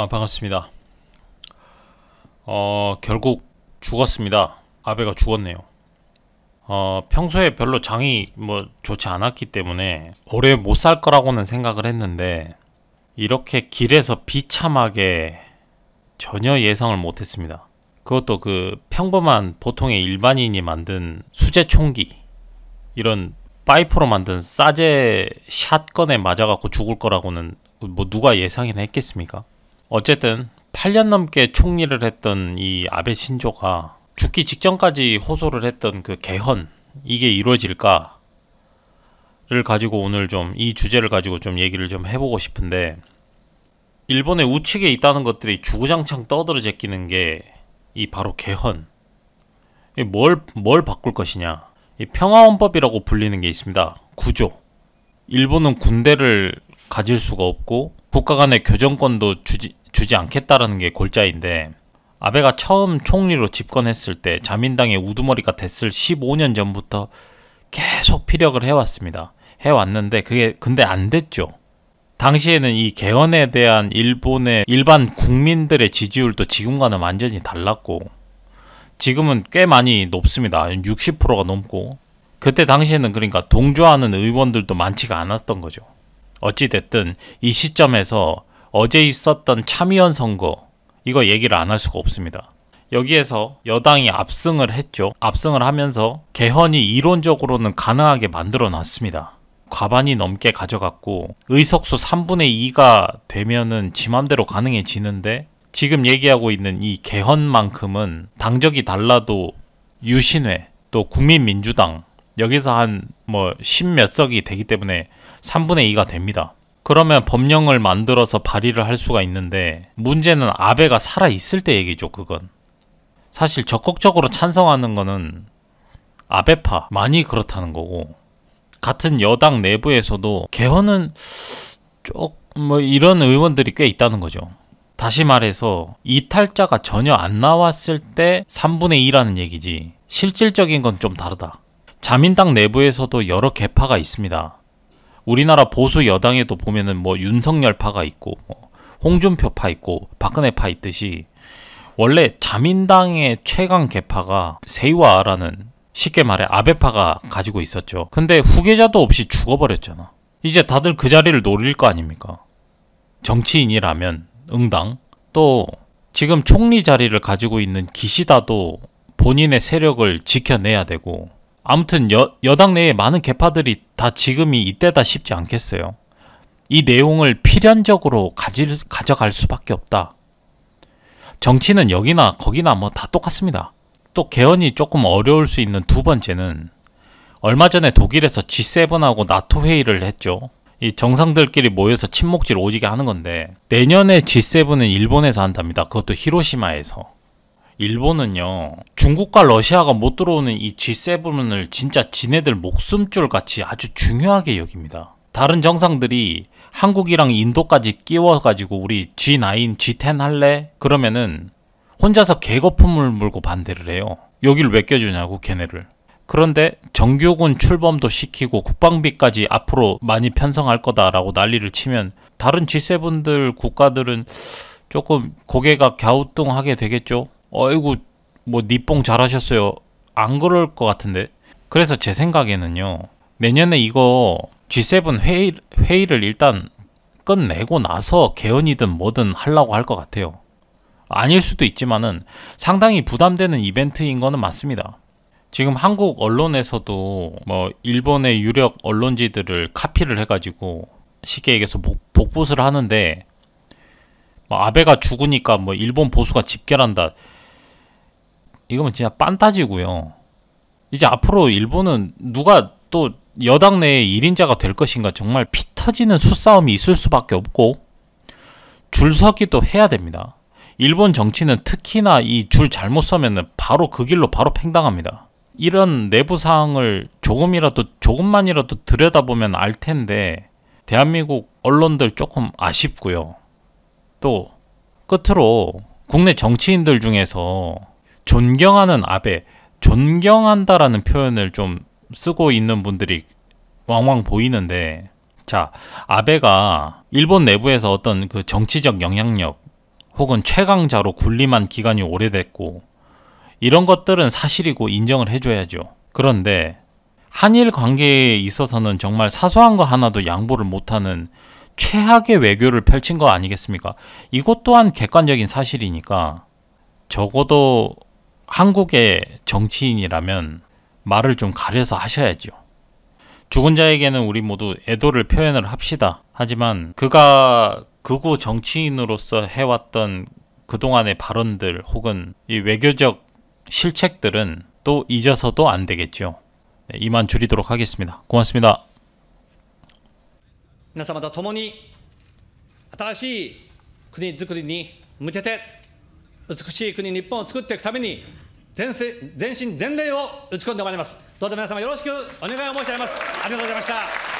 아, 반갑습니다. 어, 결국 죽었습니다. 아베가 죽었네요. 어, 평소에 별로 장이 뭐 좋지 않았기 때문에 오래 못 살 거라고는 생각을 했는데 이렇게 길에서 비참하게 전혀 예상을 못 했습니다. 그것도 그 평범한 보통의 일반인이 만든 수제 총기 이런 파이프로 만든 싸제 샷건에 맞아갖고 죽을 거라고는 뭐 누가 예상이나 했겠습니까? 어쨌든 8년 넘게 총리를 했던 이 아베 신조가 죽기 직전까지 호소를 했던 그 개헌 이게 이루어질까를 가지고 오늘 좀 이 주제를 가지고 좀 얘기를 좀 해보고 싶은데 일본의 우측에 있다는 것들이 주구장창 떠들어 제끼는 게 이 바로 개헌 뭘, 뭘 바꿀 것이냐 이 평화헌법이라고 불리는 게 있습니다 구조 일본은 군대를 가질 수가 없고 국가 간의 교정권도 주지, 주지 않겠다라는 게 골자인데 아베가 처음 총리로 집권했을 때 자민당의 우두머리가 됐을 15년 전부터 계속 피력을 해왔습니다. 해왔는데 그게 근데 안 됐죠. 당시에는 이 개헌에 대한 일본의 일반 국민들의 지지율도 지금과는 완전히 달랐고 지금은 꽤 많이 높습니다. 60%가 넘고 그때 당시에는 그러니까 동조하는 의원들도 많지가 않았던 거죠. 어찌됐든 이 시점에서 어제 있었던 참의원 선거 이거 얘기를 안 할 수가 없습니다. 여기에서 여당이 압승을 했죠. 압승을 하면서 개헌이 이론적으로는 가능하게 만들어 놨습니다. 과반이 넘게 가져갔고 의석수 3분의 2가 되면은 지맘대로 가능해지는데 지금 얘기하고 있는 이 개헌만큼은 당적이 달라도 유신회 또 국민민주당 여기서 한뭐 십몇 석이 되기 때문에 3분의 2가 됩니다. 그러면 법령을 만들어서 발의를 할 수가 있는데 문제는 아베가 살아있을 때 얘기죠 그건 사실 적극적으로 찬성하는 거는 아베파 많이 그렇다는 거고 같은 여당 내부에서도 개헌은 쪽 뭐 이런 의원들이 꽤 있다는 거죠 다시 말해서 이탈자가 전혀 안 나왔을 때 3분의 2라는 얘기지 실질적인 건 좀 다르다 자민당 내부에서도 여러 개파가 있습니다 우리나라 보수 여당에도 보면은 뭐 윤석열 파가 있고 뭐 홍준표 파 있고 박근혜 파 있듯이 원래 자민당의 최강 개파가 세이와라는 쉽게 말해 아베파가 가지고 있었죠. 근데 후계자도 없이 죽어버렸잖아. 이제 다들 그 자리를 노릴 거 아닙니까? 정치인이라면 응당 또 지금 총리 자리를 가지고 있는 기시다도 본인의 세력을 지켜내야 되고 아무튼 여, 여당 내에 많은 개파들이 다 지금이 이때다 싶지 않겠어요. 이 내용을 필연적으로 가질, 가져갈 수밖에 없다. 정치는 여기나 거기나 뭐 다 똑같습니다. 또 개헌이 조금 어려울 수 있는 두 번째는 얼마 전에 독일에서 G7하고 나토 회의를 했죠. 이 정상들끼리 모여서 침묵질 오지게 하는 건데 내년에 G7은 일본에서 한답니다. 그것도 히로시마에서. 일본은요 중국과 러시아가 못 들어오는 이 G7을 진짜 지네들 목숨줄 같이 아주 중요하게 여깁니다. 다른 정상들이 한국이랑 인도까지 끼워가지고 우리 G9, G10 할래? 그러면은 혼자서 개거품을 물고 반대를 해요. 여길왜 껴주냐고 걔네를. 그런데 정규군 출범도 시키고 국방비까지 앞으로 많이 편성할 거다라고 난리를 치면 다른 G7들 국가들은 조금 고개가 갸우뚱하게 되겠죠. 어이구 뭐 니뽕 잘하셨어요 안 그럴 것 같은데 그래서 제 생각에는요 내년에 이거 G7 회의, 회의를 일단 끝내고 나서 개헌이든 뭐든 하려고 할 것 같아요 아닐 수도 있지만은 상당히 부담되는 이벤트인 거는 맞습니다 지금 한국 언론에서도 뭐 일본의 유력 언론지들을 카피를 해가지고 쉽게 얘기해서 복, 붙을 하는데 뭐 아베가 죽으니까 뭐 일본 보수가 집결한다 이거면 진짜 빤따지고요. 이제 앞으로 일본은 누가 또 여당 내에 1인자가 될 것인가 정말 피 터지는 수싸움이 있을 수밖에 없고 줄서기도 해야 됩니다. 일본 정치는 특히나 이 줄 잘못 서면은 바로 그 길로 바로 팽당합니다. 이런 내부 사항을 조금이라도 조금만이라도 들여다보면 알 텐데 대한민국 언론들 조금 아쉽고요. 또 끝으로 국내 정치인들 중에서 존경하는 아베, 존경한다라는 표현을 좀 쓰고 있는 분들이 왕왕 보이는데, 자, 아베가 일본 내부에서 어떤 그 정치적 영향력 혹은 최강자로 군림한 기간이 오래됐고, 이런 것들은 사실이고 인정을 해줘야죠. 그런데 한일 관계에 있어서는 정말 사소한 거 하나도 양보를 못하는 최악의 외교를 펼친 거 아니겠습니까? 이것 또한 객관적인 사실이니까 적어도 한국의 정치인이라면 말을 좀 가려서 하셔야죠. 죽은 자에게는 우리 모두 애도를 표현을 합시다. 하지만 그가 극우 정치인으로서 해왔던 그동안의 발언들 혹은 이 외교적 실책들은 또 잊어서도 안 되겠죠. 네, 이만 줄이도록 하겠습니다. 고맙습니다. 皆様と共に新しい国づくりに向美しい国、日本を作っていくために全、全身全霊を打ち込んでまいります。どうぞ皆様よろしくお願いを申し上げます。ありがとうございました。